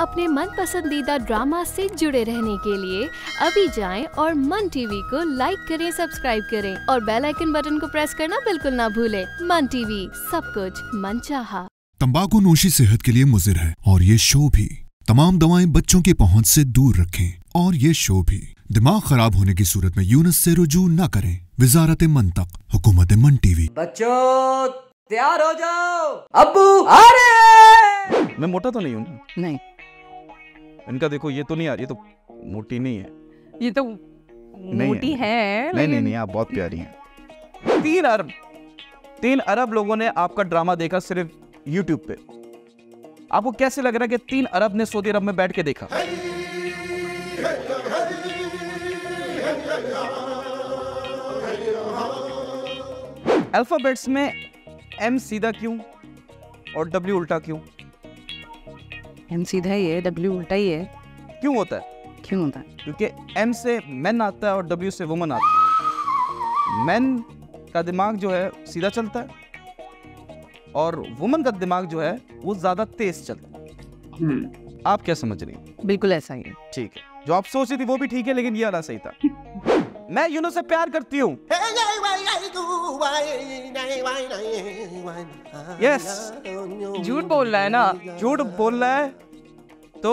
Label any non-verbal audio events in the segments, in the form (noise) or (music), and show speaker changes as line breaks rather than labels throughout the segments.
अपने मन पसंदीदा ड्रामा से जुड़े रहने के लिए अभी जाएं और मन टीवी को लाइक करें सब्सक्राइब करें और बेल आइकन बटन को प्रेस करना बिल्कुल ना भूलें मन टीवी सब कुछ मन चाह तम्बाकू नोशी सेहत के लिए मुजिर है और ये शो भी तमाम दवाएं बच्चों की पहुंच से दूर रखें और ये शो भी दिमाग खराब होने की सूरत में यूनस से रुजू न करें वजारत मन तक हुकूमत मन टीवी
बच्चों
तैयार हो जाओ
अबू मैं मोटा तो नहीं हूँ नहीं इनका देखो ये तो नहीं आ रही तो मोटी नहीं है
ये तो मोटी है, है नहीं नहीं
नहीं आप बहुत प्यारी हैं तीन अरब तीन अरब लोगों ने आपका ड्रामा देखा सिर्फ यूट्यूब पे आपको कैसे लग रहा है कि तीन अरब ने सऊदी अरब में बैठ के देखा अल्फाबेट्स में एम सीधा क्यों और डब्ल्यू उल्टा क्यों
एम सीधा ही है डब्ल्यू उल्टा ही है
क्यों होता है क्यों होता है क्योंकि एम से मैन आता है और डब्ल्यू से वुमन आता है मैन का दिमाग जो है सीधा चलता है और वुमन का दिमाग जो है वो ज़्यादा तेज चलता है हम्म। आप क्या समझ रही हैं बिल्कुल ऐसा ही ठीक है जो आप सोच रही थी वो भी ठीक है लेकिन ये वाला सही था (laughs) मैं यूनो से प्यार करती हूँ hey,
यस झूठ बोल रहा है ना झूठ
बोल रहा है तो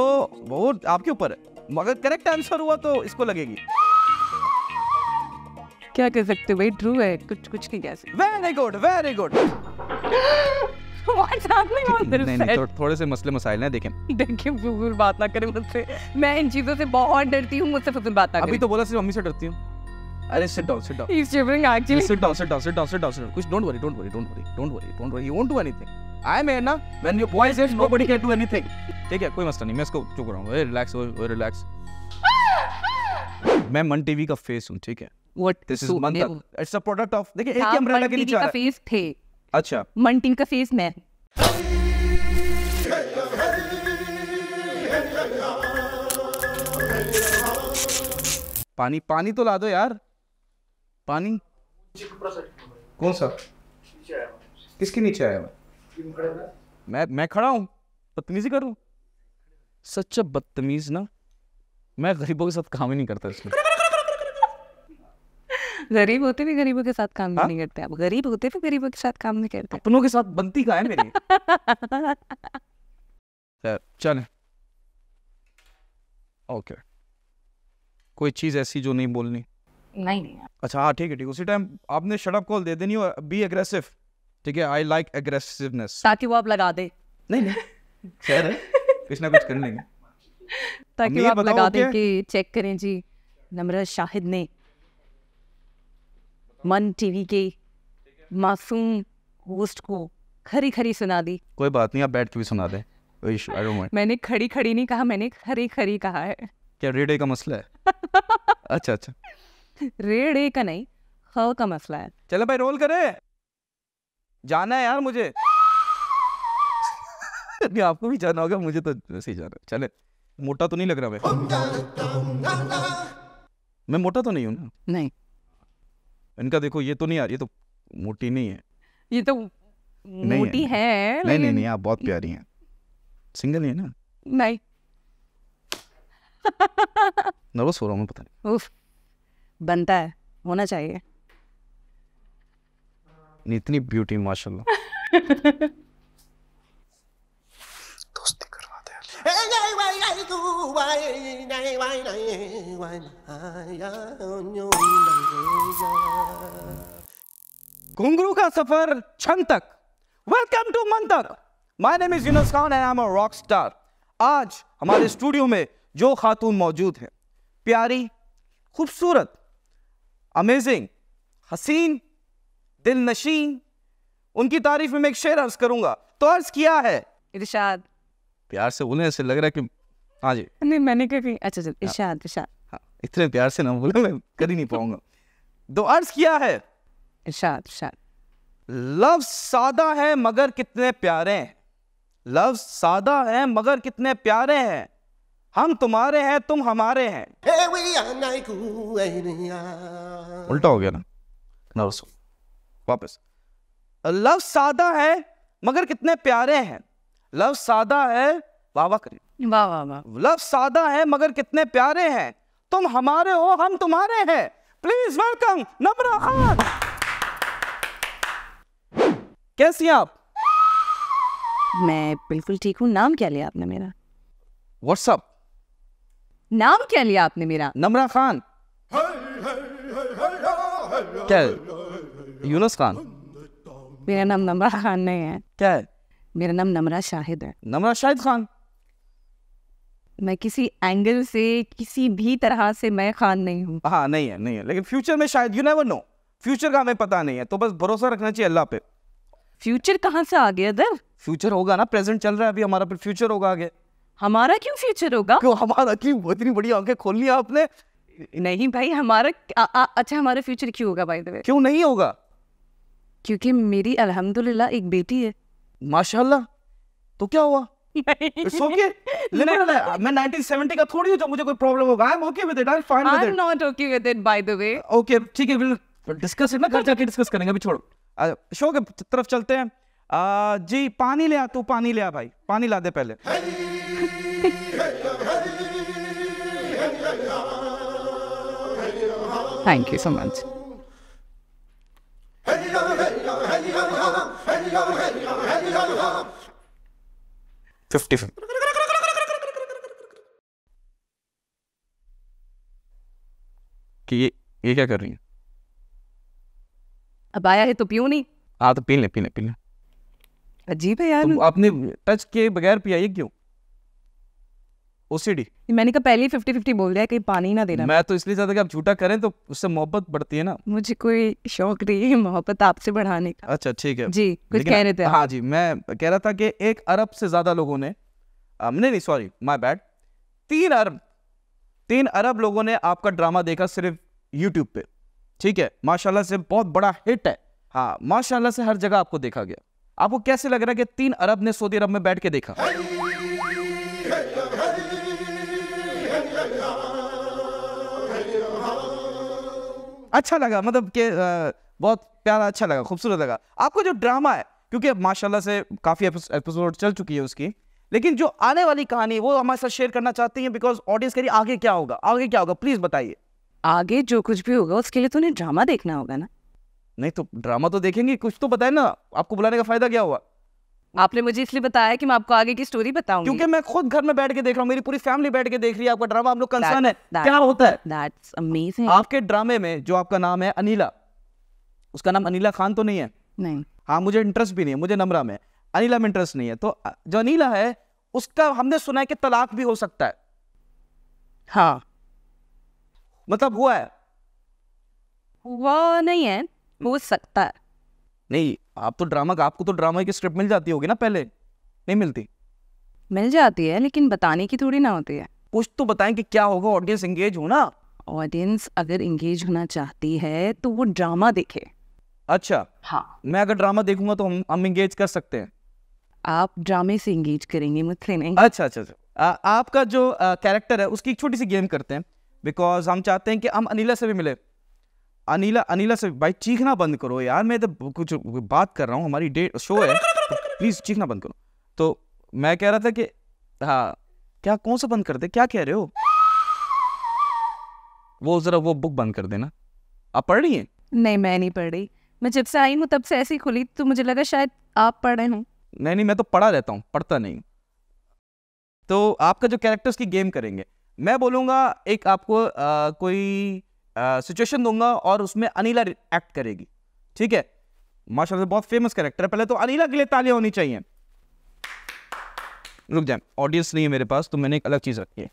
वो आपके ऊपर है मगर करेक्ट आंसर हुआ तो इसको लगेगी
क्या कह सकते भाई ट्रू है कुछ कुछ नहीं कह सकते वेरी गुड वेरी गुड नहीं नहीं
थोड़े से मसले मसाइल हैं देखें
देखिए बात ना करें मुझसे मैं इन चीज़ों से बहुत डरती हूँ मुझसे बात ना अभी तो
बोला सिर्फ मम्मी से डरती हूँ अरे sit down sit down he is
tripping actually sit down
sit down sit down sit down कुछ don't worry don't worry don't worry don't worry don't worry you won't do anything I am ना when your boy said nobody can do anything ठीक है कोई मसला नहीं मैं इसको चुप रहा हूं ए रिलैक्स ओ रिलैक्स मैं मन टीवी का फेस हूं ठीक है what this is man it's a product of देखिए एक हाँ, कैमरा लगे नीचे का फेस थे अच्छा
मन टीवी का फेस मैं
पानी पानी तो ला दो यार पानी कौन सा किसके नीचे आया
मैं
मैं मैं खड़ा हूँ बदतमीजी करूँ रहा सच्चा बदतमीज ना मैं गरीबों के साथ काम ही नहीं करता इसमें
गरीब होते भी गरीबों के साथ काम हाँ? नहीं करते आप गरीब होते भी गरीबों के साथ काम नहीं करते अपनों के साथ बनती का है मेरी
(laughs) चल ओके कोई चीज ऐसी जो नहीं बोलनी नहीं नहीं अच्छा हाँ ठीक है ठीक उसी टाइम आपने शटअप कॉल दे देनी और बी एग्रेसिव ठीक है आई लाइक एग्रेसिवनेस
ताकि वो आप लगा दे नहीं नहीं
खैर कुछ ना कुछ कर लेंगे ताकि वो आप लगा दे
कि चेक करें जी नम्र शाहिद ने मन टीवी के मासूम होस्ट को खरी खरी सुना दी
कोई बात नहीं आप बैठ के भी सुना दे
मैंने खड़ी खड़ी नहीं कहा मैंने खरी खरी कहा है
क्या रेडे का मसला है (laughs) अच्छा अच्छा
(laughs) रेड़े का नहीं ख का मसला है
चलो भाई रोल करे जाना है यार मुझे आपको भी जाना होगा मुझे तो वैसे ही जाना चले मोटा तो नहीं लग रहा मैं मैं मोटा तो नहीं हूँ ना नहीं इनका देखो ये तो नहीं आ रही तो मोटी नहीं है
ये तो मोटी है, है नहीं, नहीं नहीं नहीं
आप बहुत प्यारी हैं सिंगल है ना नहीं नर्वस हो रहा हूँ पता
नहीं बनता है होना चाहिए
इतनी ब्यूटी माशाल्लाह (laughs) दोस्ती घुंगरू का सफर छन तक वेलकम टू मन तक my name is Yunus Khan and I am a rock star आज हमारे स्टूडियो में जो खातून मौजूद है प्यारी खूबसूरत अमेजिंग हसीन दिल नशीन उनकी तारीफ में मैं एक शेर अर्ज करूंगा तो अर्ज किया है इरशाद प्यार से बोले ऐसे लग रहा है कि हाँ जी
नहीं मैंने कहा अच्छा चल हाँ। इरशाद इरशाद हाँ
इतने प्यार से ना बोले मैं कर ही नहीं पाऊंगा
(laughs) तो अर्ज किया है इरशाद इरशाद लव सादा
है मगर कितने प्यारे हैं लव सादा है मगर कितने प्यारे हैं हम तुम्हारे हैं तुम हमारे हैं उल्टा हो गया ना ना वापस लव सादा है मगर कितने प्यारे हैं लव सादा है वाह करी वाह वाह वाह लव सादा है मगर कितने प्यारे हैं तुम हमारे हो हम तुम्हारे हैं
प्लीज वेलकम नम्रा खान कैसी हैं आप मैं बिल्कुल ठीक हूँ नाम क्या लिया आपने मेरा व्हाट्सअप नाम क्या लिया आपने मेरा नमरा खान
क्या यूनुस खान
मेरा नाम नमरा खान नहीं है क्या मेरा नाम नमरा शाहिद है नमरा शाहिद खान मैं किसी एंगल से किसी भी तरह से मैं खान नहीं हूँ हाँ
नहीं है नहीं है लेकिन फ्यूचर में शायद यू नेवर नो फ्यूचर का हमें पता नहीं है तो बस भरोसा रखना चाहिए अल्लाह पे
फ्यूचर कहाँ से आ गया इधर फ्यूचर होगा ना प्रेजेंट चल रहा है अभी हमारा फिर फ्यूचर होगा आगे हमारा क्यों फ्यूचर होगा क्यों हमारा क्यों इतनी बड़ी आंखें खोल लिया आपने नहीं भाई हमारा आ, आ, अच्छा हमारा फ्यूचर क्यों होगा भाई द क्यों नहीं होगा क्योंकि मेरी अल्हम्दुलिल्लाह एक बेटी है माशाल्लाह तो क्या हुआ ओके
ठीक है तरफ चलते हैं आ, जी पानी ले आ तू पानी ले आ भाई पानी ला दे पहले
thank you so much
fifty fifty कि ये ये क्या कर रही है
अब आया है तो पीऊ नहीं
हाँ तो पी ले पी ले पी लें अजीब है यार आपने टच के बगैर पिया ये क्यों ओसीडी
मैंने कहा पहले फिफ्टी फिफ्टी बोल दिया कहीं पानी ना देना
मैं तो इसलिए ज्यादा कि आप झूठा करें तो उससे मोहब्बत बढ़ती है ना
मुझे कोई शौक नहीं है मोहब्बत आपसे बढ़ाने का
अच्छा ठीक है जी कुछ कह रहे थे हाँ जी मैं कह रहा था कि एक अरब से ज्यादा लोगों ने नहीं नहीं सॉरी माई बैड तीन अरब तीन अरब लोगों ने आपका ड्रामा देखा सिर्फ यूट्यूब पे ठीक है माशाल्लाह से बहुत बड़ा हिट है हाँ माशाल्लाह से हर जगह आपको देखा गया आपको कैसे लग रहा है कि तीन अरब ने सऊदी अरब में बैठ के देखा अच्छा लगा मतलब के बहुत प्यारा अच्छा लगा खूबसूरत लगा आपको जो ड्रामा है क्योंकि माशाल्लाह से काफ़ी एपिसोड चल चुकी है उसकी लेकिन जो आने वाली कहानी वो हमारे साथ शेयर करना चाहती हैं बिकॉज ऑडियंस के लिए आगे क्या होगा आगे क्या होगा प्लीज़ बताइए
आगे जो कुछ भी होगा उसके लिए तो उन्हें ड्रामा देखना होगा ना नहीं तो ड्रामा तो देखेंगे कुछ तो
बताए ना आपको बुलाने का फायदा क्या हुआ
आपने मुझे इसलिए बताया कि मैं आपको आगे की स्टोरी बताऊं क्योंकि
मैं खुद घर में बैठ के देख रहा हूँ मेरी पूरी फैमिली बैठ के देख रही है आपका ड्रामा हम लोग कंसर्न है that, क्या होता
है दैट्स अमेजिंग आपके ड्रामे
में जो आपका नाम है अनिला उसका नाम अनिला खान तो नहीं है नहीं हाँ मुझे इंटरेस्ट भी नहीं है मुझे नमरा में अनिला में इंटरेस्ट नहीं है तो जो अनिला है उसका हमने सुना है कि तलाक भी हो सकता है हाँ मतलब हुआ है
हुआ नहीं है हो सकता है
नहीं आप तो ड्रामा का आपको तो ड्रामा की स्क्रिप्ट मिल जाती होगी ना पहले नहीं मिलती
मिल जाती है लेकिन बताने की थोड़ी ना होती है कुछ तो बताएं कि क्या होगा ऑडियंस एंगेज हो ना ऑडियंस अगर एंगेज होना चाहती है तो वो ड्रामा देखे
अच्छा हाँ मैं अगर ड्रामा देखूंगा तो हम हम एंगेज कर सकते हैं
आप ड्रामे से एंगेज करेंगे मुझसे नहीं अच्छा अच्छा अच्छा
आपका जो कैरेक्टर है उसकी एक छोटी सी गेम करते हैं बिकॉज हम चाहते हैं कि हम अनिला से भी मिले अनिला अनिला से भाई चीखना बंद करो यार मैं तो कुछ बात कर रहा हूँ हमारी डेट शो है तो प्लीज़ चीखना बंद करो तो मैं कह रहा था कि हाँ क्या कौन सा बंद कर दे क्या कह रहे हो वो ज़रा वो बुक बंद कर देना आप पढ़ रही हैं
नहीं मैं नहीं पढ़ रही मैं जब से आई हूँ तब से ऐसी खुली तो मुझे लगा शायद आप पढ़ रहे हूँ
नहीं नहीं मैं तो पढ़ा रहता हूँ पढ़ता नहीं तो आपका जो कैरेक्टर्स की गेम करेंगे मैं बोलूंगा एक आपको आ, कोई सिचुएशन दूंगा और उसमें अनिला एक्ट करेगी ठीक है माशा से बहुत फेमस कैरेक्टर है पहले तो अनिला के लिए तालियां होनी चाहिए रुक जाए ऑडियंस नहीं है मेरे पास तो मैंने एक अलग
चीज़ रखी है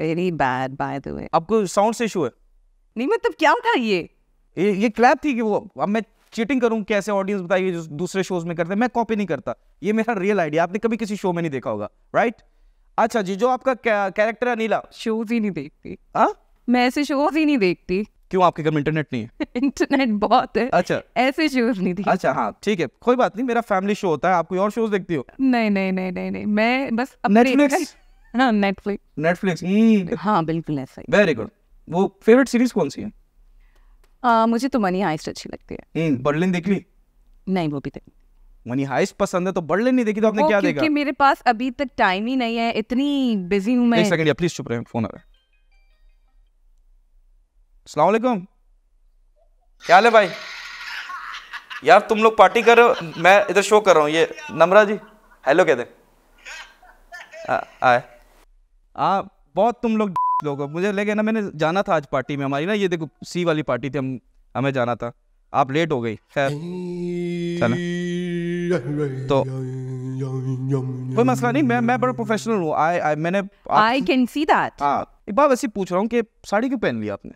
very bad by the way आपको साउंड से इशू है नहीं मतलब क्या
था ये ये, ये क्लैप थी कि वो अब मैं चीटिंग करूं कैसे ऑडियंस बताइए जो दूसरे शोज में करते हैं मैं कॉपी नहीं करता ये मेरा रियल आइडिया आपने कभी किसी शो में नहीं देखा होगा राइट right? अच्छा जी जो आपका कैरेक्टर है नीला शोज ही नहीं देखती आ? हाँ?
मैं ऐसे शोज ही नहीं देखती क्यों आपके घर में इंटरनेट नहीं है इंटरनेट (laughs) बहुत है अच्छा ऐसे शोज नहीं देखती
अच्छा हाँ ठीक है कोई बात नहीं मेरा फैमिली शो होता है आप कोई और शोज देखती हो
नहीं नहीं नहीं नहीं नहीं मैं बस नेटफ्लिक्स हाँ नेटफ्लिक्स
नेटफ्लिक्स हाँ बिल्कुल ऐसा ही वेरी गुड वो फेवरेट सीरीज कौन सी है
आ, मुझे तो मनी हाइस्ट अच्छी लगती
है बर्लिन देख ली
नहीं वो भी देख
मनी हाइस्ट पसंद है तो बढ़ लेनी देखी तो आपने क्या देखा
मेरे पास अभी तक टाइम ही नहीं है इतनी बिजी हूं मैं एक सेकंड
प्लीज चुप रहे फोन आ रहा है अस्सलाम वालेकुम क्या हाल है भाई यार तुम लोग पार्टी कर रहे हो मैं इधर शो कर रहा हूँ ये नम्रा जी हेलो कहते आए आ बहुत तुम लोग (laughs) लोग मुझे लेके ना मैंने जाना था आज पार्टी में हमारी ना ये देखो सी वाली पार्टी थी हम हमें जाना था आप लेट हो गई खैर चलो तो, तो कोई मसला नहीं मैं मैं बड़ा प्रोफेशनल हूँ आई आई मैंने आई कैन सी दैट एक बार वैसे पूछ रहा हूँ कि साड़ी क्यों पहन लिया आपने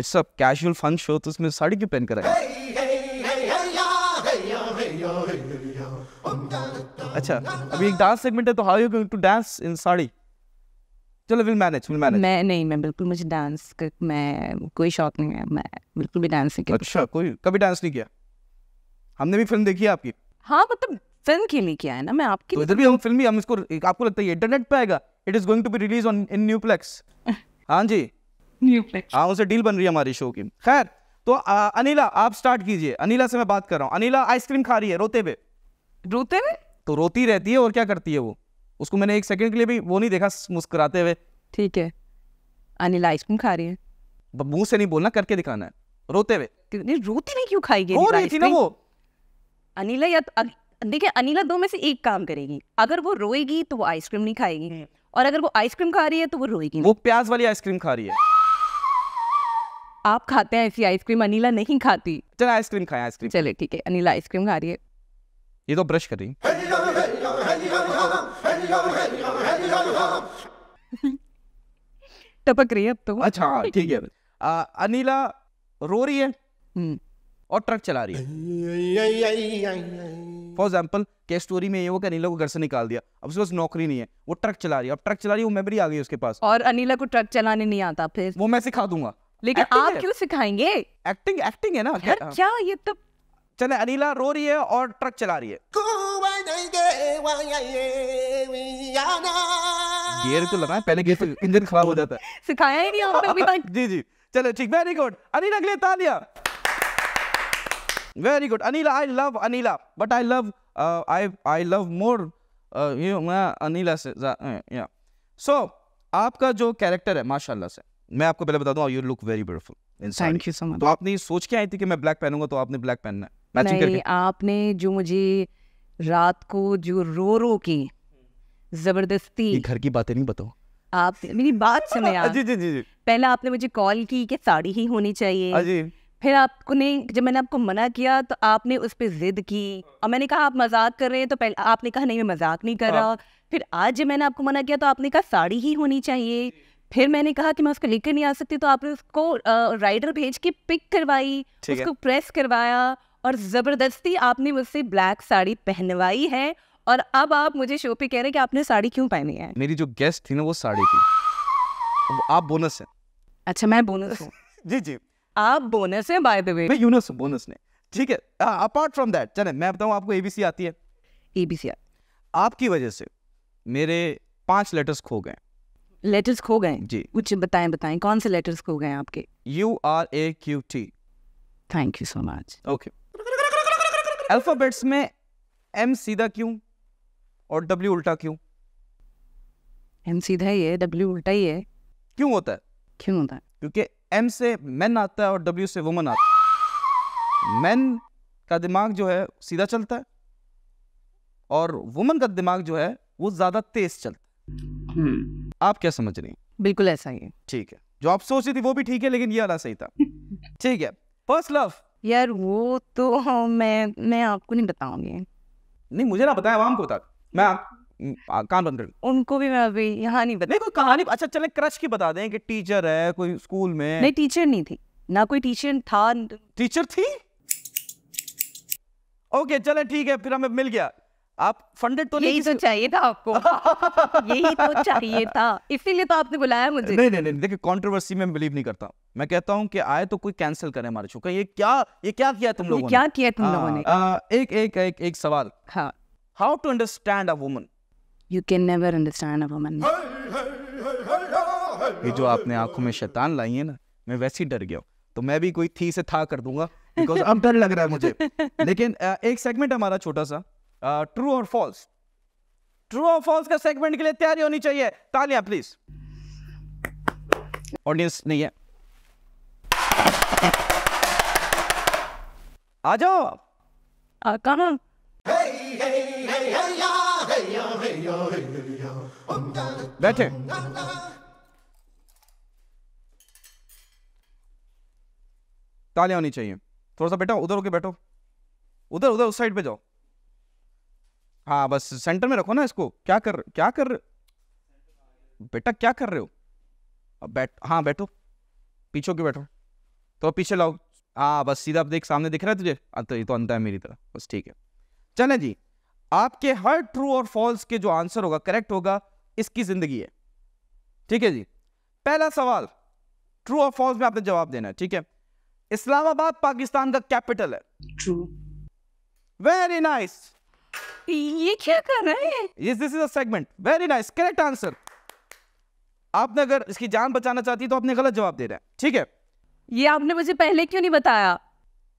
it's a casual fun show तो उसमें साड़ी क्यों पहन कर आया अच्छा अभी एक डांस सेगमेंट है तो how you going to dance in sari चलो विल मैनेज विल मैनेज मैं
नहीं मैं बिल्कुल मुझे डांस मैं कोई शौक नहीं है मैं बिल्कुल भी डांस अच्छा, नहीं किया
अच्छा कोई कभी डांस नहीं किया हमने भी फिल्म देखी है आपकी
हाँ मतलब फिल्म के लिए क्या है ना मैं आपकी
तो इधर भी हम फिल्म हम इसको आपको लगता है इंटरनेट पे आएगा it is going to be release on in न्यूप्लेक्स हाँ जी न्यूप्लेक्स हाँ उसे डील बन रही है हमारी शो की खैर तो आ, अनिला आप स्टार्ट कीजिए अनिला से मैं बात कर रहा हूँ अनिला आइसक्रीम खा रही है रोते हुए रोते हुए तो रोती रहती है और क्या करती है वो उसको मैंने एक सेकंड के लिए भी वो नहीं देखा मुस्कुराते हुए
ठीक है अनिला आइसक्रीम खा रही है मुंह से
नहीं बोलना करके
दिखाना है रोते हुए रोती नहीं क्यों खाएगी रो रही थी ना वो अनिला या तो, देखिए अनिला दो में से एक काम करेगी अगर वो रोएगी तो वो आइसक्रीम नहीं खाएगी हम्म। और अगर वो आइसक्रीम खा रही है तो वो रोएगी
वो प्याज वाली आइसक्रीम खा रही है
आप खाते हैं ऐसी आइसक्रीम अनिला नहीं खाती चल आइसक्रीम खाए आइसक्रीम चले ठीक है अनिला आइसक्रीम खा रही है
ये तो ब्रश कर रही
टपक रही है अब तो अच्छा हाँ, ठीक
है (laughs) अनिला रो रही है हम्म। और ट्रक चला रही है फॉर एग्जाम्पल के स्टोरी में ये वो कि अनिला को घर से निकाल दिया अब उसके पास नौकरी नहीं है वो ट्रक चला रही है अब ट्रक चला रही है वो मेमोरी आ गई उसके पास
और अनिला को ट्रक चलाने नहीं आता फिर वो मैं सिखा दूंगा
लेकिन आप क्यों सिखाएंगे एक्टिंग एक्टिंग है ना यार हाँ। क्या ये तो चले अनिला रो रही है और ट्रक चला रही है गियर तो लगाए पहले गियर तो इंजन खराब हो जाता है
सिखाया ही नहीं आपने अभी तक
(laughs) जी जी चलो ठीक वेरी गुड अनिला के लिए तालियां Very good. Anila, I love Anila, but I love uh, I I love more uh, you know, anila se, uh, yeah. So आपका जो कैरेक्टर है माशाल्लाह से मैं आपको पहले बता दूं you look very beautiful thank you so much तो आपने सोच के आई थी कि मैं ब्लैक पहनूंगा तो आपने ब्लैक पहनना है मैचिंग करके
आपने जो मुझे रात को जो रो रो की जबरदस्ती
घर की बातें नहीं बताओ
आप मेरी बात सुने (laughs) जी जी जी पहले आपने मुझे कॉल की कि साड़ी ही होनी चाहिए हाँ फिर आपने जब मैंने आपको मना किया तो आपने उस पर जिद की और मैंने कहा आप मजाक कर रहे हैं तो पहले आपने कहा नहीं मैं मजाक नहीं कर रहा हाँ। फिर आज जब मैंने आपको मना किया तो आपने कहा साड़ी ही होनी चाहिए फिर मैंने कहा कि मैं उसको लेकर नहीं आ सकती तो आपने उसको राइडर भेज के पिक करवाई उसको प्रेस करवाया और ज़बरदस्ती आपने मुझसे ब्लैक साड़ी पहनवाई है और अब आप मुझे शो पे कह रहे हैं कि आपने साड़ी क्यों पहनी है
मेरी जो गेस्ट थी ना वो साड़ी थी आप बोनस है
अच्छा मैं बोनस हूँ (laughs) जी जी आप बोनस है बाय द वे मैं यूनस बोनस ने ठीक है अपार्ट फ्रॉम
दैट चले मैं बताऊँ आपको एबीसी आती है एबीसी आपकी वजह से मेरे
पांच लेटर्स खो गए लेटर्स खो गए जी कुछ बताएं बताएं कौन से लेटर्स खो गए आपके U R A Q T thank you so much okay
alphabets में एम सीधा क्यों और डब्ल्यू उल्टा क्यों
एम सीधा ही है डब्ल्यू उल्टा ही है क्यों होता है क्यों होता है
क्योंकि एम से मैन आता है और डब्ल्यू से वुमन आता है मैन का दिमाग जो है सीधा चलता है और वुमन का दिमाग जो है वो ज्यादा तेज चलता है हम्म। आप क्या समझ रही
बिल्कुल ऐसा ही
ठीक है जो आप सोच रही थी वो भी ठीक है लेकिन ये वाला सही था (laughs) ठीक है फर्स्ट लव
यार वो तो मैं मैं आपको नहीं बताऊंगी
नहीं मुझे ना बताया आवाम को बता मैं काम बंद कर
उनको भी मैं अभी यहाँ नहीं बता
कोई कहानी अच्छा चले क्रश की बता दें कि टीचर है कोई स्कूल में नहीं
टीचर नहीं थी ना कोई टीचर था
टीचर थी ओके चले ठीक है फिर हमें मिल गया आप फंडेड तो नहीं यही तो चाहिए
था आपको (laughs) यही तो चाहिए था इसीलिए तो आपने बुलाया मुझे नहीं
नहीं नहीं देखिए कंट्रोवर्सी में बिलीव नहीं करता मैं कहता हूं कि आए तो कोई कैंसिल करे हमारे शो का ये क्या ये क्या किया तुम लोगों ने क्या किया तुम लोगों हाँ, ने एक एक एक एक सवाल हाँ how to understand a woman
you can never understand a woman
ये जो आपने आंखों में शैतान लाई है ना मैं वैसे ही डर गया हूँ तो मैं भी कोई थी से था कर दूंगा बिकॉज अब
डर लग रहा है मुझे
लेकिन एक सेगमेंट हमारा छोटा सा ट्रू और फॉल्स ट्रू और फॉल्स का सेगमेंट के लिए तैयारी होनी चाहिए तालियां प्लीज ऑडियंस नहीं है
आ जाओ आप कहा बैठे
तालियां होनी चाहिए थोड़ा सा बेटा उधर होके बैठो उधर उधर उस साइड पे जाओ हाँ बस सेंटर में रखो ना इसको क्या कर क्या कर बेटा क्या कर रहे हो अब बैठ हाँ बैठो पीछे के बैठो तो पीछे लाओ हाँ बस सीधा देख सामने दिख रहा है तुझे हाँ, तो ये तो अंत है मेरी तरह बस ठीक है चले जी आपके हर ट्रू और फॉल्स के जो आंसर होगा करेक्ट होगा इसकी जिंदगी है ठीक है जी पहला सवाल ट्रू और फॉल्स में आपने जवाब देना है ठीक है इस्लामाबाद पाकिस्तान का कैपिटल है ट्रू वेरी नाइस
ये क्या कर रहे हैं
ये this is a segment very nice correct answer आपने अगर इसकी जान बचाना चाहती तो आपने गलत जवाब दे रहे हैं ठीक है
ये आपने मुझे पहले क्यों नहीं बताया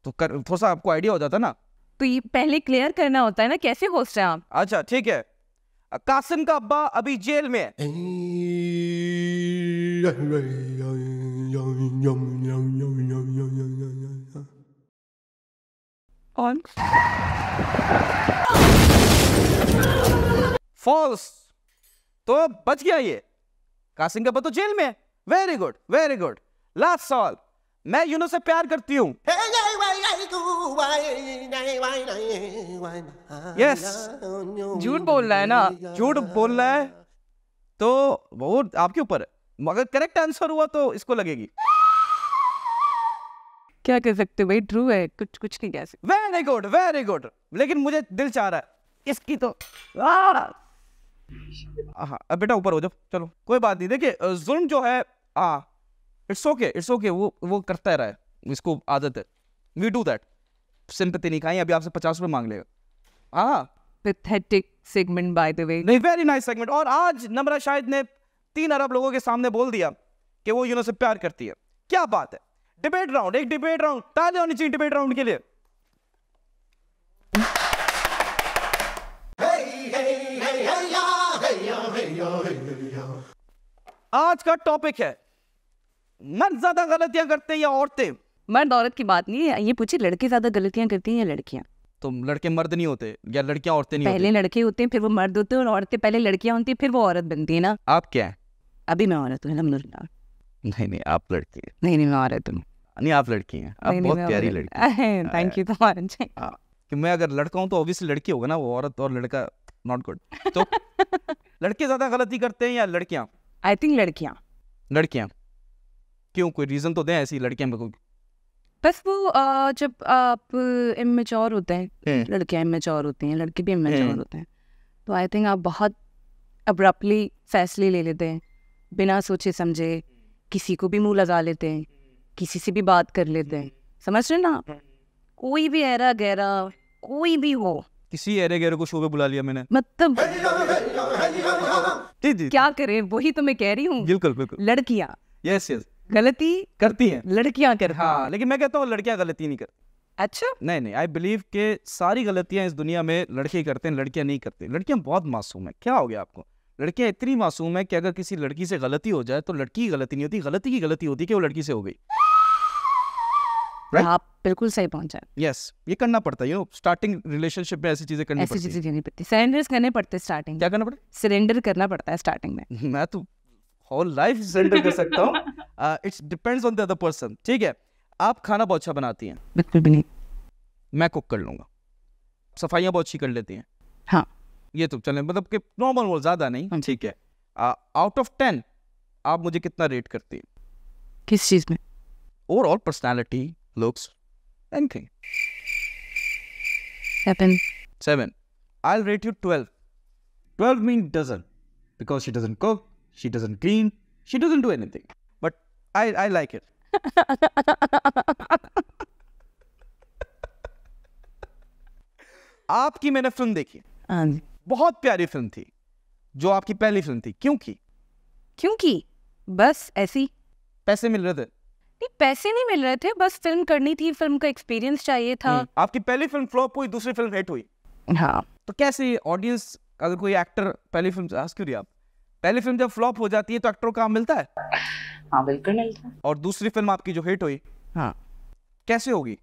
तो कर थोड़ा सा आपको आइडिया हो जाता ना
तो ये पहले क्लियर करना होता है ना कैसे होस्ट है आप
अच्छा ठीक है कासिम का अब्बा अभी जेल में फॉल्स तो बच गया ये कासिम का तो जेल में very good very good last solve मैं यूनो से प्यार करती हूँ यस
झूठ बोल रहा है ना
झूठ बोल रहा है तो वो आपके ऊपर मगर करेक्ट आंसर हुआ तो इसको लगेगी
क्या कर सकते भाई ट्रू है कुछ कुछ नहीं कह सकते वेरी गुड वेरी
गुड लेकिन मुझे दिल चाह रहा है इसकी तो हाँ बेटा ऊपर हो जाओ चलो कोई बात नहीं देखिए जुल्म जो है आ इट्स ओके इट्स ओके वो वो करता रहा है इसको आदत है वी डू दैट सिंपति नहीं खाई अभी आपसे पचास रुपए मांग लेगा हाँ pathetic segment by the way नहीं वेरी नाइस सेगमेंट और आज नम्रा शाहिद ने तीन अरब लोगों के सामने बोल दिया कि वो यूनो से प्यार करती है क्या बात है डिबेट राउंड एक डिबेट राउंड ताले होनी चाहिए डिबेट राउंड के लिए आज का टॉपिक है मर्द ज्यादा गलतियां करते हैं या औरतें
मर्द औरत की बात नहीं है ये पूछिए लड़के ज्यादा गलतियां करती हैं या लड़कियां तो
लड़के मर्द नहीं होते या लड़कियां औरतें नहीं पहले होते।
लड़के होते हैं फिर वो मर्द होते हैं और औरतें पहले लड़कियां होती हैं फिर वो औरत बनती है ना आप क्या है अभी मैं औरत हूँ अलहमदुल्ला
नहीं नहीं आप लड़की है
नहीं नहीं मैं औरत हूँ
नहीं आप लड़की हैं आप बहुत प्यारी लड़की
थैंक यू तुम्हारा
कि मैं अगर लड़का हूँ तो ऑब्वियसली लड़की होगा ना वो औरत और लड़का नॉट गुड तो (laughs) लड़के ज्यादा गलती करते हैं या लड़कियाँ आई थिंक लड़कियाँ लड़कियाँ क्यों कोई रीजन तो दें ऐसी लड़कियाँ
बस वो आ, जब आप इमेजोर होते हैं हम्म। लड़कियां इमेजोर होती हैं लड़के भी इमेजोर हम्म। होते हैं तो आई थिंक आप बहुत अब्रप्टली फैसले ले लेते हैं बिना सोचे समझे किसी को भी मुंह लगा लेते हैं किसी से भी बात कर लेते हैं समझ रहे ना कोई भी ऐरा गहरा कोई भी हो
किसी ऐरे गहरे को शो पे बुला लिया मैंने मतलब क्या
करें वही तो मैं कह रही हूँ बिल्कुल बिल्कुल लड़कियाँ यस यस गलती
करती हैं लड़कियां कर हाँ लेकिन मैं कहता हूँ लड़कियां गलती नहीं करती अच्छा नहीं नहीं आई बिलीव के सारी गलतियां इस दुनिया में लड़के करते हैं लड़कियां नहीं करते लड़कियां बहुत मासूम है क्या हो गया आपको लड़कियां इतनी मासूम है कि अगर किसी लड़की से गलती हो जाए तो लड़की की गलती नहीं होती गलती की गलती होती कि वो लड़की से हो गई
right? आप बिल्कुल सही पहुंचा
यस yes, ये करना पड़ता है स्टार्टिंग रिलेशनशिप में ऐसी चीजें करनी ऐसी चीजें करनी
पड़ती सरेंडर करने पड़ते स्टार्टिंग क्या करना पड़ता है सरेंडर करना पड़ता है स्टार्टिंग में (laughs) मैं तो
होल लाइफ सरेंडर कर सकता हूँ it's depends on the other person ठीक है आप खाना बहुत अच्छा बनाती हैं बिल्कुल भी नहीं मैं कुक कर लूँगा सफाइयाँ बहुत अच्छी कर लेती हैं हाँ ये तो चलें मतलब कि नॉर्मल वो ज़्यादा नहीं हाँ ठीक है आउट ऑफ टेन आप मुझे कितना रेट करती हैं किस चीज़ में overall personality looks anything seven seven I'll rate you 12. 12 means doesn't. Because she doesn't cook, she doesn't clean, she doesn't do anything. I, I like it. (laughs) आपकी मैंने फिल्म देखी हाँ बहुत प्यारी फिल्म थी जो आपकी पहली फिल्म थी क्योंकि क्योंकि बस ऐसी पैसे मिल रहे थे
नहीं पैसे नहीं मिल रहे थे बस फिल्म करनी थी फिल्म का एक्सपीरियंस चाहिए था हम्म,
आपकी पहली फिल्म फ्लॉप हुई दूसरी फिल्म हिट हुई हाँ तो कैसे ऑडियंस अगर कोई एक्टर पहली फिल्म से हंस क्यों रही आप पहली फिल्म जब फ्लॉप हो जाती है तो एक्टर काम मिलता है हाँ बिल्कुल मिलता है और दूसरी फिल्म आपकी जो हिट हुई हाँ कैसे होगी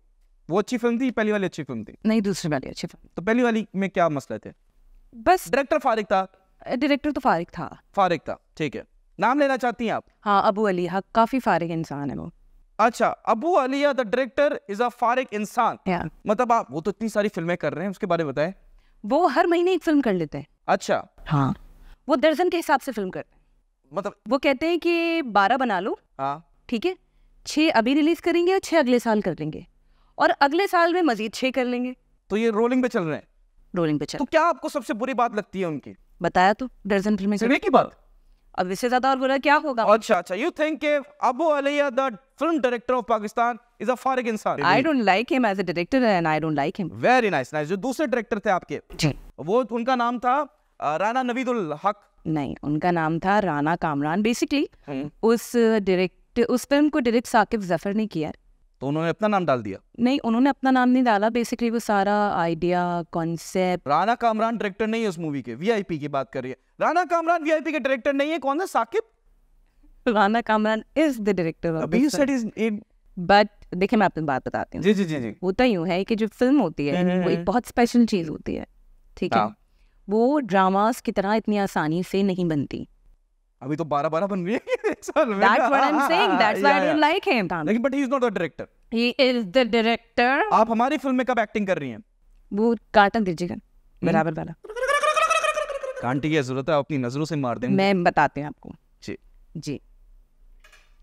वो अच्छी फिल्म थी पहली वाली अच्छी फिल्म थी
नहीं दूसरी वाली
अच्छी फिल्म तो पहली वाली में क्या मसले थे
बस डायरेक्टर फारिक था डायरेक्टर तो फारिक था
फारिक था ठीक है
नाम लेना चाहती हैं आप हाँ अबू अली हाँ काफी फारिक इंसान है वो
अच्छा Abu Aliya the director is a फारिक इंसान मतलब आप वो तो इतनी सारी फिल्में कर रहे हैं उसके बारे में बताएं
वो हर महीने एक फिल्म कर लेते हैं अच्छा हाँ वो दर्जन के हिसाब से फिल्म करते हैं मतलब वो कहते हैं कि बारह बना लो हाँ। ठीक है छः अभी रिलीज करेंगे और छः अगले साल कर लेंगे और अगले साल में मजीद छः कर लेंगे तो ये रोलिंग
पे चल रहे हैं रोलिंग पे चल तो क्या आपको सबसे बुरी बात लगती है उनकी
बताया तो दर्जन फिल्में
सिर्फ की बात अब इससे ज्यादा और बुरा क्या होगा अच्छा अच्छा you think Abu Aliya the film director of Pakistan is a फारिग इंसान I
don't like him as a director and I don't like him very nice nice
जो दूसरे डायरेक्टर थे आपके जी वो उनका नाम था राणा नवीदुल हक
नहीं उनका नाम था राणा कामरान बेसिकली हम्म। उस डायरेक्ट उस फिल्म को डायरेक्ट साकिब जफर ने किया
तो उन्होंने अपना नाम डाल दिया
नहीं उन्होंने अपना नाम नहीं डाला बेसिकली वो सारा idea concept
Rana Kamran director नहीं है उस मूवी के वीआईपी की बात कर रही है राणा कामरान वीआईपी के
डायरेक्टर नहीं है कौन है Saqib Rana Kamran is the director अभी you said is in but देखिए मैं आपको बात बताती हूँ जी जी जी जी होता तो यूँ है कि जो फिल्म होती है हम्म, हम्म, वो एक बहुत स्पेशल चीज़ होती है ठीक है हाँ। वो ड्रामास की तरह इतनी आसानी से नहीं बनती
अभी तो बारह बारह बन रही है (laughs) लेकिन आप हमारी फिल्म में कब एक्टिंग कर रही
हैं? वो काटन दीजिएगा हम्म। बराबर वाला
कांटी की जरूरत है अपनी नजरों से मार दें मैं
बताते हैं आपको जी जी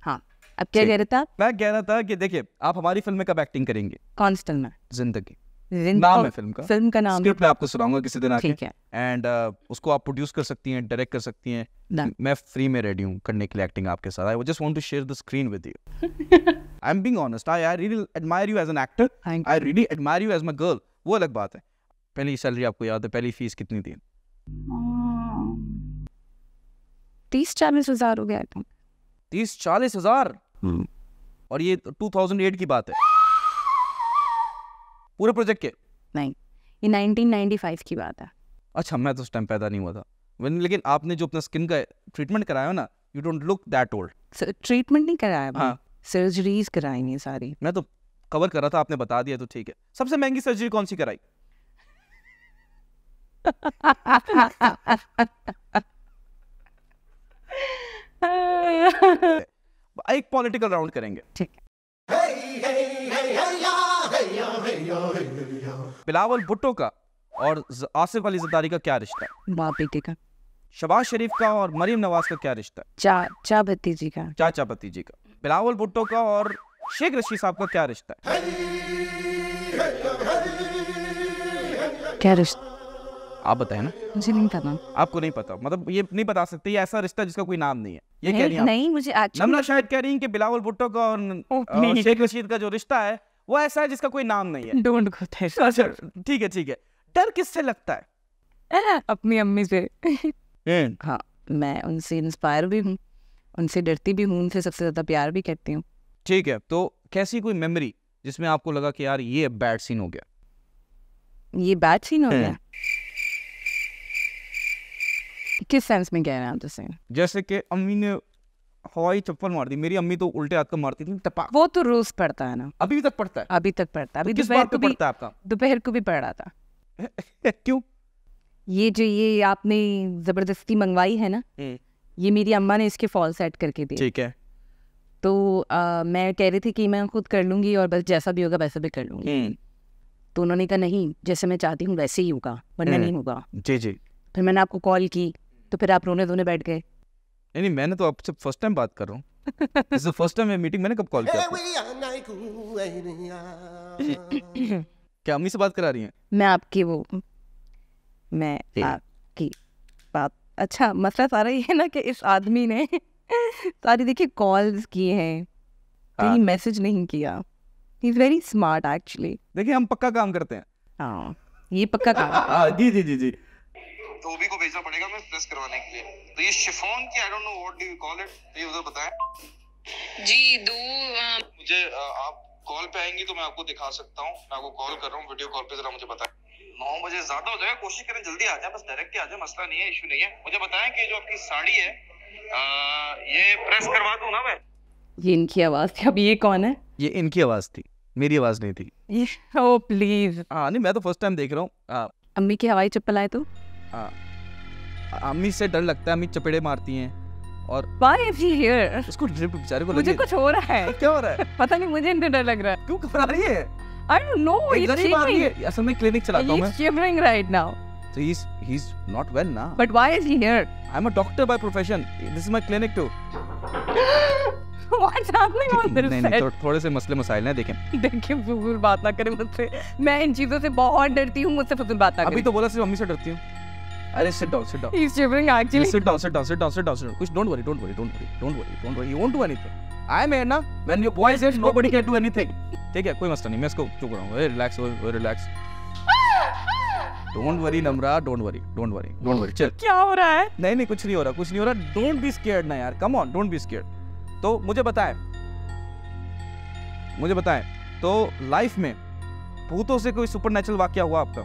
हाँ अब क्या कह रहा था मैं कह
रहा था कि देखिए आप हमारी फिल्म में कब एक्टिंग करेंगे कॉन्स्टल में जिंदगी
नाम है फिल्म का फिल्म का नाम स्क्रिप्ट
मैं आपको सुनाऊंगा किसी दिन आके है एंड uh, उसको आप प्रोड्यूस कर सकती हैं डायरेक्ट कर सकती हैं मैं फ्री में रेडी हूँ करने के लिए एक्टिंग आपके साथ I just want to share the screen with you I am being honest I I really admire you as an actor I really admire you as my girl वो अलग बात है पहली सैलरी आपको याद है पहली फीस कितनी थी
तीस चालीस हजार हो गया
तीस चालीस हजार hmm. और ये 2008 तो की बात है पूरे प्रोजेक्ट के नहीं
ये 1995 की बात है
अच्छा मैं तो उस टाइम पैदा नहीं हुआ था when, लेकिन आपने जो अपना स्किन का ट्रीटमेंट कराया ना you don't look that old
treatment नहीं कराया हाँ सर्जरीज कराई नहीं सारी मैं तो
कवर कर रहा था आपने बता दिया तो ठीक है सबसे महंगी सर्जरी कौन सी कराई (laughs) एक पॉलिटिकल राउंड करेंगे ठीक बिलावल भुट्टो का और आसिफ अली जदारी का क्या रिश्ता बाप बेटे का शबाज शरीफ का और मरीम नवाज का क्या रिश्ता
चाचा भतीजी का चाचा भतीजी का
बिलावल भुट्टो का और शेख रशीद साहब का क्या रिश्ता है क्या रिश्ता आप बताए ना
मुझे नहीं पता
आपको नहीं पता मतलब ये नहीं बता सकते ये ऐसा रिश्ता जिसका कोई नाम नहीं है ये नहीं, कह रही नहीं मुझे नमना शायद कह रही है कि बिलावल भुट्टो का और शेख रशीद का जो रिश्ता है वो ऐसा है जिसका कोई नाम नहीं है
डोंट गो देयर ठीक है ठीक है डर किससे लगता है अपनी अम्मी से हाँ मैं उनसे इंस्पायर भी हूँ उनसे डरती भी हूँ उनसे सबसे ज्यादा प्यार भी करती हूँ ठीक है
तो कैसी कोई मेमोरी जिसमें आपको लगा कि यार ये बैड सीन हो गया
ये बैड सीन हो गया किस सेंस में कह रहे हैं आप जैसे
जैसे कि अम्मी ने हवाई चप्पल मार दी मेरी अम्मी तो उल्टे हाथ का मारती थी टपा वो
तो रोज पड़ता है ना अभी भी तक पड़ता है अभी तक पड़ता है अभी तो दोपहर को भी आपका दोपहर को भी पड़ रहा था (laughs) क्यों ये जो ये आपने जबरदस्ती मंगवाई है ना हम्म। ये मेरी अम्मा ने इसके फॉल सेट करके दी ठीक है तो आ, मैं कह रही थी कि मैं खुद कर लूंगी और बस जैसा भी होगा वैसा भी कर लूंगी हम्म। तो उन्होंने कहा नहीं जैसे मैं चाहती हूँ वैसे ही होगा वरना हम्म। नहीं होगा जी जी फिर मैंने आपको कॉल की तो फिर आप रोने धोने बैठ गए
नहीं मैंने तो आपसे फर्स्ट टाइम बात कर रहा हूँ फर्स्ट टाइम मीटिंग मैंने कब कॉल किया क्या अम्मी से बात करा रही हैं
मैं आपकी वो मैं आपकी बात अच्छा मसला सारा ये है ना कि इस आदमी ने सारी देखिए कॉल्स किए हैं हाँ। कहीं मैसेज नहीं किया he is very smart actually देखिए हम पक्का काम करते हैं हाँ ये पक्का काम हाँ, जी जी जी जी
धोबी को भेजना पड़ेगा मैं प्रेस करवाने के लिए तो ये शिफोन की I don't know what do you call it ये उधर बताएं जी दो मुझे आप कॉल पे आएंगी तो मैं आपको दिखा सकता हूँ मैं आपको कॉल कर रहा हूँ वीडियो कॉल पे जरा मुझे बताएं नौ बजे ज्यादा हो जाएगा कोशिश करें जल्दी आ जाए बस डायरेक्ट आ जाए मसला नहीं है इशू नहीं है मुझे बताएं कि जो आपकी साड़ी है ये
प्रेस करवा दूं ना मैं ये इनकी आवाज थी अब ये कौन है
ये इनकी आवाज थी मेरी आवाज नहीं थी
ओ प्लीज हाँ नहीं मैं तो फर्स्ट टाइम देख रहा हूँ हाँ। अम्मी की हवाई चप्पल आए तो
अम्मी से डर लगता है अम्मी चपेड़े मारती हैं और Why is he here? उसको ड्रिप बेचारे को मुझे कुछ हो रहा है (laughs) क्या हो रहा है
पता नहीं मुझे इनसे डर लग रहा है क्यों घबरा रही है I don't know. He's shivering.
असल में क्लिनिक चलाता हूँ मैं. He's
shivering right now.
So he's he's not well ना.
But why is he here? I'm a doctor by
profession. This is my clinic too.
(laughs) What's happening on this नहीं, नहीं थो,
थोड़े से मसले मसाइल हैं देखें
देखें फजूल बात ना करें मुझसे मैं इन चीज़ों से बहुत डरती हूँ मुझसे फजूल बात ना करें अभी तो
बोला सिर्फ मम्मी से डरती हूँ अरे sit down sit down he is
tripping actually sit
down sit down sit down sit down कुछ don't worry don't worry don't worry don't worry don't worry you won't do anything I am ना when your boy says nobody can do anything ठीक है कोई मसला नहीं मैं इसको चुप रहा हूं ए रिलैक्स ओ relax don't worry Namra don't worry don't worry don't worry चल क्या हो रहा है नहीं नहीं कुछ नहीं हो रहा कुछ नहीं हो रहा डोंट बी स्केयर्ड ना यार come on don't be scared तो मुझे बताएं मुझे बताएं तो लाइफ में भूतों से कोई सुपरनेचुरल वाक्य हुआ आपका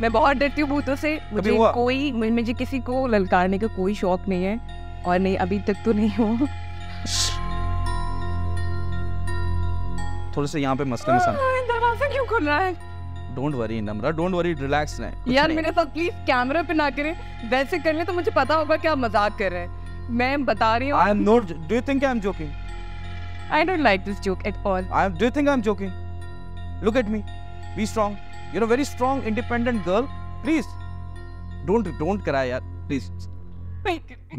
मैं बहुत डरती हूँ भूतों से मुझे कोई मुझे किसी को ललकारने का कोई शौक नहीं है और नहीं अभी तक तो नहीं हूँ
थोड़े से यहाँ पे मसले में
दरवाजा क्यों खुल रहा है
don't worry Namra don't worry relax ना
यार मेरे साथ प्लीज कैमरा पे ना करें वैसे कर ले तो मुझे पता होगा कि आप मजाक कर रहे हैं मैं बता रही हूँ I am
not do you think I am joking I don't like this joke at all I do you think I am joking look at me be strong you know very strong independent girl please don't don't करा यार please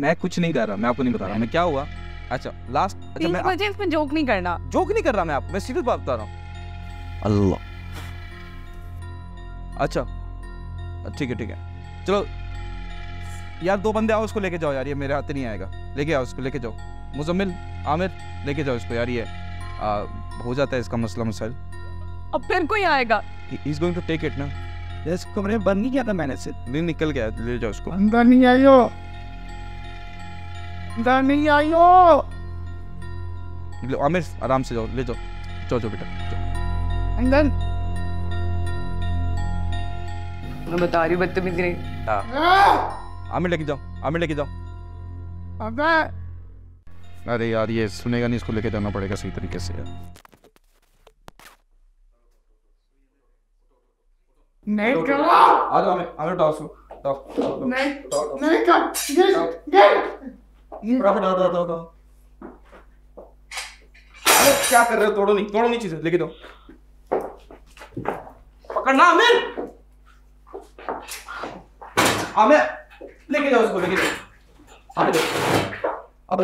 मैं कुछ नहीं कर रहा मैं आपको नहीं बता रहा मैं क्या हुआ अच्छा लास्ट अच्छा मैं मुझे
इसमें जोक नहीं करना
जोक नहीं कर रहा मैं आपको मैं सीरियस बात बता रहा हूँ अल्लाह अच्छा ठीक है ठीक है चलो यार दो बंदे आओ उसको लेके जाओ यार ये मेरे हाथ नहीं आएगा लेके आओ उसको लेके जाओ मुजम्मिल आमिर लेके जाओ इसको यार ये आ, हो जाता है इसका मसला मसल
अब फिर कोई आएगा
is going to take it ना यस कमरे में बंद नहीं किया था मैंने से नहीं निकल गया ले जाओ उसको अंदर नहीं आइयो
अंदर नहीं आइयो
आमिर आराम से जाओ ले जाओ जाओ जाओ बेटा
अंदर मैं बता रही हूँ बदतमीजी नहीं हाँ।
आमिर लेके जाओ आमिर लेके जाओ अबे अरे यार ये सुनेगा नहीं इसको लेके जाना पड़ेगा सही तरीके से यार Ah! क्या कर रहे हो तोड़ो नहीं तोड़ो नहीं चीजें लेके दो पकड़ना आमिर आमिर लेके जाओ उसको लेके जाओ अब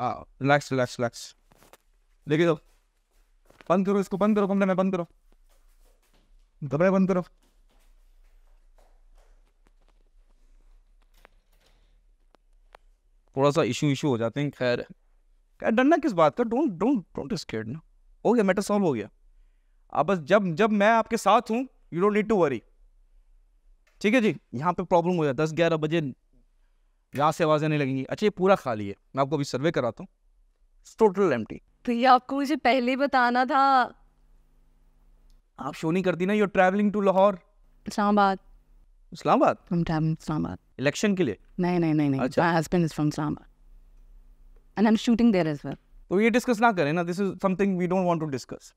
आ रिलैक्स रिलैक्स रिलैक्स लेके जाओ बंद करो इसको बंद करो कमरे में बंद करो दबाए बंद करो थोड़ा सा इशू इशू हो जाते हैं खैर खैर डरना किस बात का डोंट डोंट डोंट स्केर्ड ना हो गया मैटर सॉल्व हो गया अब बस जब जब मैं आपके साथ हूँ you don't need to worry ठीक है जी यहाँ पे प्रॉब्लम हो जाता है दस ग्यारह बजे यहाँ से आवाज़ें नहीं लगेंगी अच्छा ये पूरा खाली है मैं आपको अभी सर्वे कराता हूँ टोटल एम
तो ये आपको मुझे पहले बताना था
आप शो नहीं करती ना you're travelling to Lahore
Islamabad Islamabad हम ट्रैवलिंग इस्लामाबाद इलेक्शन के लिए नहीं नहीं नहीं नहीं my husband is from Islamabad and I am shooting there as well
तो ये डिस्कस ना करें ना this is something we don't want to discuss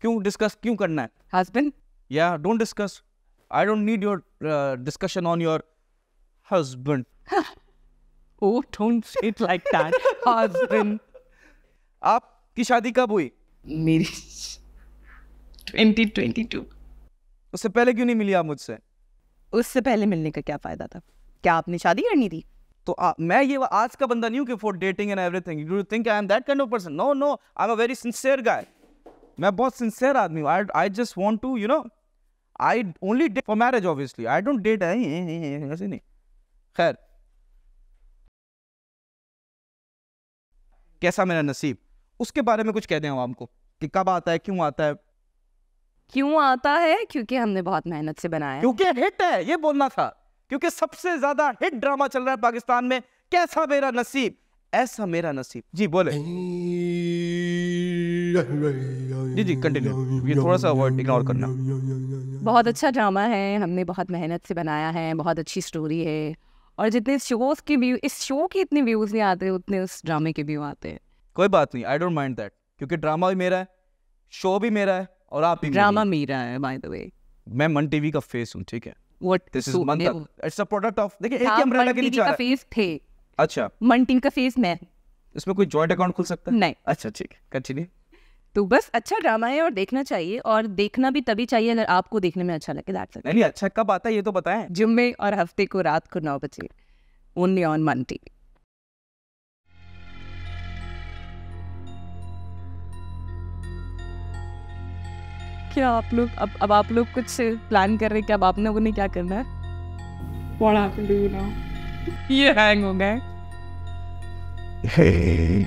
क्यों डिस्कस क्यों करना है हस्बैंड या don't discuss I don't need your discussion on your husband Oh, don't say it like that, (laughs) husband. आपकी शादी कब हुई मेरी 2022 उससे पहले क्यों नहीं मिली आप मुझसे उससे पहले मिलने का क्या फायदा था क्या आपने शादी करनी थी तो आ, मैं ये आज का बंदा नहीं हूँ कि for dating and everything do you think I am that kind of person no no I am a very sincere guy मैं बहुत सिंसियर आदमी हूँ I I just want to you know I only date for marriage obviously I don't date ऐसे नहीं खैर कैसा मेरा नसीब उसके बारे में कुछ कह दें हम आपको कि कब आता है क्यों आता है
क्यों आता है क्योंकि हमने बहुत मेहनत से बनाया क्योंकि हिट है ये बोलना था क्योंकि सबसे ज्यादा
हिट ड्रामा चल रहा है पाकिस्तान में कैसा मेरा नसीब ऐसा मेरा नसीब जी बोले जी जी कंटिन्यू ये थोड़ा सा वर्ड इग्नोर करना
बहुत अच्छा ड्रामा है हमने बहुत मेहनत से बनाया है बहुत अच्छी स्टोरी है और जितने शोज के व्यू इस शो के इतने व्यूज नहीं आते उतने उस ड्रामे के व्यू आते हैं
कोई बात नहीं आई डोंट माइंड दैट क्योंकि ड्रामा भी मेरा है शो भी मेरा है और आप ड्रामा मीरा है बाय द वे मैं मन टीवी का फेस हूँ ठीक है what this is man it's a product of देखिए एक ही अम्ब्रेला के नीचे का फेस थे अच्छा
मन टीवी का फेस मैं
इसमें कोई जॉइंट अकाउंट खुल सकता है
नहीं अच्छा ठीक कंटिन्यू तो बस अच्छा ड्रामा है और देखना चाहिए और देखना भी तभी चाहिए अगर आपको देखने में अच्छा लगे दैट्स नहीं अच्छा कब आता है ये तो बताएं जुम्मे और हफ्ते को रात को नौ बजे ओनली ऑन मन टीवी क्या आप लोग अब अब आप लोग कुछ प्लान कर रहे हैं कि अब आप लोगों ने क्या करना है What have to do now? ये हैंग हो गए
Hey.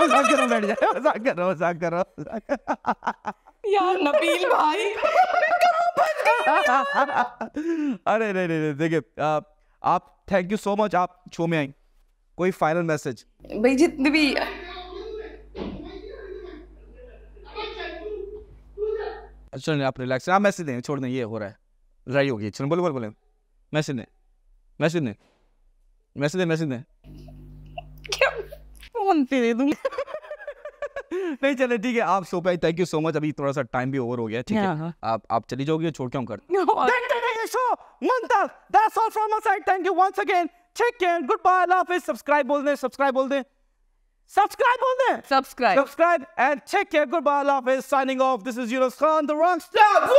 मजाक करो बैठ अरे नहीं नहीं देखिए आप थैंक यू सो मच आप शो में आई कोई फाइनल मैसेज
भाई जितने भी
चल आप रिलैक्स आप मैसेज दें छोड़ दें ये हो रहा है लड़ाई होगी चलो बोलो बोलो बोले मैसेज दें मैसेज दें मैसेज दें मैसेज दें फोन पे दे दूंगी नहीं चले ठीक है आप सो पाए थैंक यू सो मच अभी थोड़ा सा टाइम भी ओवर हो गया ठीक है हाँ, हाँ। आप आप चली जाओगे छोड़ क्यों कर that's all from my side thank you once again take care good bye अल्लाह हाफिज सब्सक्राइब बोल दें सब्सक्राइब बोल दें सब्सक्राइब बोल दें subscribe subscribe and take care good bye अल्लाह हाफिज signing off this is Yunus Khan the wrong staff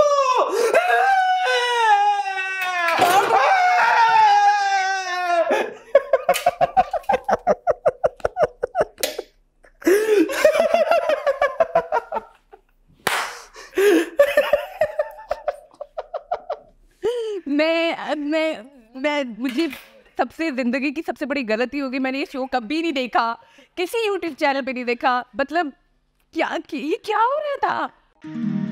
मैं मैं मैं मुझे सबसे ज़िंदगी की सबसे बड़ी गलती होगी मैंने ये शो कभी नहीं देखा किसी यूट्यूब चैनल पे नहीं देखा मतलब क्या ये क्या हो रहा था